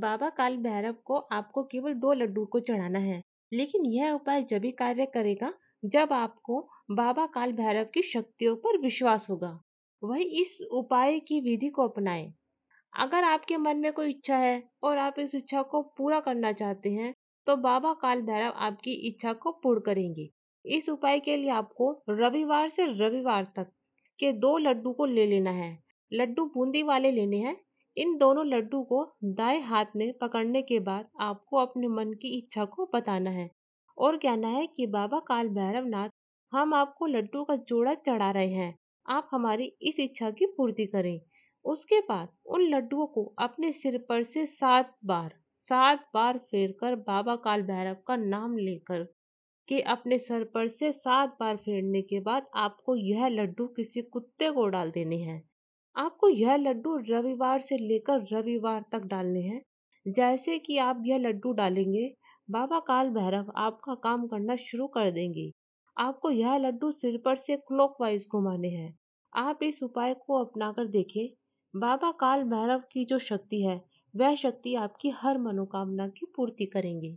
बाबा काल भैरव को आपको केवल दो लड्डू को चढ़ाना है लेकिन यह उपाय जब ही कार्य करेगा जब आपको बाबा काल भैरव की शक्तियों पर विश्वास होगा वही इस उपाय की विधि को अपनाएं। अगर आपके मन में कोई इच्छा है और आप इस इच्छा को पूरा करना चाहते हैं तो बाबा काल भैरव आपकी इच्छा को पूर्ण करेंगे इस उपाय के लिए आपको रविवार से रविवार तक के दो लड्डू को ले लेना है लड्डू बूंदी वाले लेने हैं इन दोनों लड्डू को दाएं हाथ में पकड़ने के बाद आपको अपने मन की इच्छा को बताना है और कहना है कि बाबा काल भैरव नाथ हम आपको लड्डू का जोड़ा चढ़ा रहे हैं आप हमारी इस इच्छा की पूर्ति करें उसके बाद उन लड्डुओं को अपने सिर पर से सात बार सात बार फेर कर बाबा काल भैरव का नाम लेकर के अपने सर पर से सात बार फेरने के बाद आपको यह लड्डू किसी कुत्ते को डाल देने हैं आपको यह लड्डू रविवार से लेकर रविवार तक डालने हैं जैसे कि आप यह लड्डू डालेंगे बाबा काल भैरव आपका काम करना शुरू कर देंगे आपको यह लड्डू सिर पर से क्लॉकवाइज घुमाने हैं आप इस उपाय को अपनाकर देखें बाबा काल भैरव की जो शक्ति है वह शक्ति आपकी हर मनोकामना की पूर्ति करेंगे